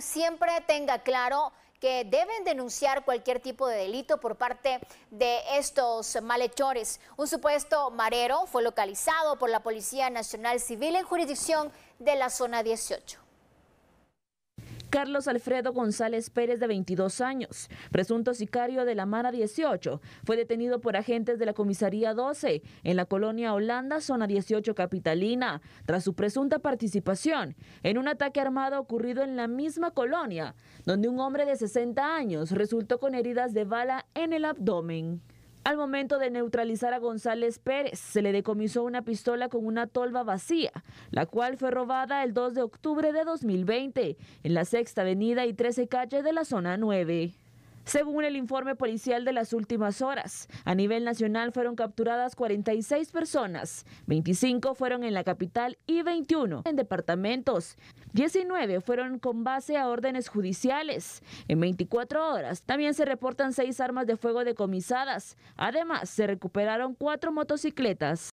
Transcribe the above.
siempre tenga claro que deben denunciar cualquier tipo de delito por parte de estos malhechores. Un supuesto marero fue localizado por la Policía Nacional Civil en jurisdicción de la zona 18. Carlos Alfredo González Pérez, de 22 años, presunto sicario de la Mara 18, fue detenido por agentes de la comisaría 12 en la colonia Holanda, zona 18 capitalina, tras su presunta participación en un ataque armado ocurrido en la misma colonia, donde un hombre de 60 años resultó con heridas de bala en el abdomen. Al momento de neutralizar a González Pérez, se le decomisó una pistola con una tolva vacía, la cual fue robada el 2 de octubre de 2020 en la Sexta Avenida y 13 Calle de la Zona 9. Según el informe policial de las últimas horas, a nivel nacional fueron capturadas 46 personas, 25 fueron en la capital y 21 en departamentos. 19 fueron con base a órdenes judiciales. En 24 horas también se reportan seis armas de fuego decomisadas. Además, se recuperaron cuatro motocicletas.